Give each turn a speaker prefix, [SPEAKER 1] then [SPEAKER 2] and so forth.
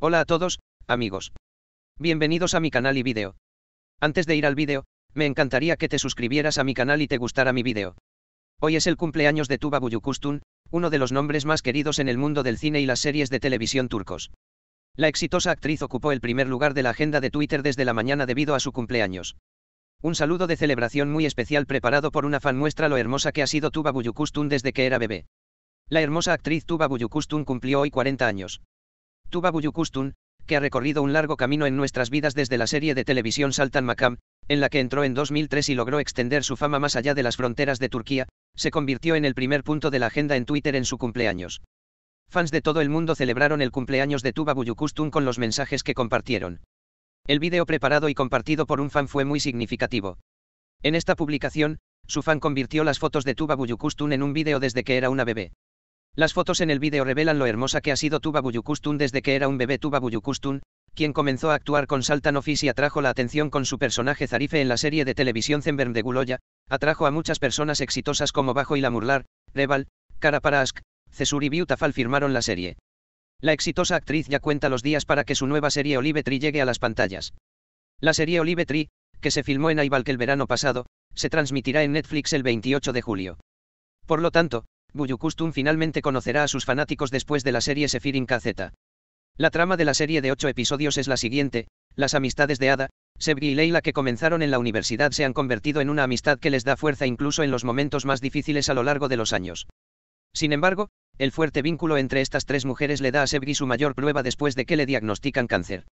[SPEAKER 1] Hola a todos, amigos. Bienvenidos a mi canal y vídeo. Antes de ir al vídeo, me encantaría que te suscribieras a mi canal y te gustara mi vídeo. Hoy es el cumpleaños de Tuba Buyukustun, uno de los nombres más queridos en el mundo del cine y las series de televisión turcos. La exitosa actriz ocupó el primer lugar de la agenda de Twitter desde la mañana debido a su cumpleaños. Un saludo de celebración muy especial preparado por una fan muestra lo hermosa que ha sido Tuba Buyukustun desde que era bebé. La hermosa actriz Tuba Buyukustun cumplió hoy 40 años. Tuba Buyukustun, que ha recorrido un largo camino en nuestras vidas desde la serie de televisión Saltan Makam, en la que entró en 2003 y logró extender su fama más allá de las fronteras de Turquía, se convirtió en el primer punto de la agenda en Twitter en su cumpleaños. Fans de todo el mundo celebraron el cumpleaños de Tuba Buyukustun con los mensajes que compartieron. El vídeo preparado y compartido por un fan fue muy significativo. En esta publicación, su fan convirtió las fotos de Tuba Buyukustun en un video desde que era una bebé. Las fotos en el vídeo revelan lo hermosa que ha sido Tuba Buyukustun desde que era un bebé Tuba Buyukustun, quien comenzó a actuar con Saltan Office y atrajo la atención con su personaje Zarife en la serie de televisión Zemberm de Guloya, atrajo a muchas personas exitosas como Bajo y La Murlar, Reval, Cara Parask, Cesur y Biutafal firmaron la serie. La exitosa actriz ya cuenta los días para que su nueva serie Olive Tree llegue a las pantallas. La serie Olive Tree, que se filmó en Aibalk el verano pasado, se transmitirá en Netflix el 28 de julio. Por lo tanto, Guyukustum finalmente conocerá a sus fanáticos después de la serie Sephirin KZ. La trama de la serie de ocho episodios es la siguiente, las amistades de Ada, Sevgi y Leila que comenzaron en la universidad se han convertido en una amistad que les da fuerza incluso en los momentos más difíciles a lo largo de los años. Sin embargo, el fuerte vínculo entre estas tres mujeres le da a Sebgi su mayor prueba después de que le diagnostican cáncer.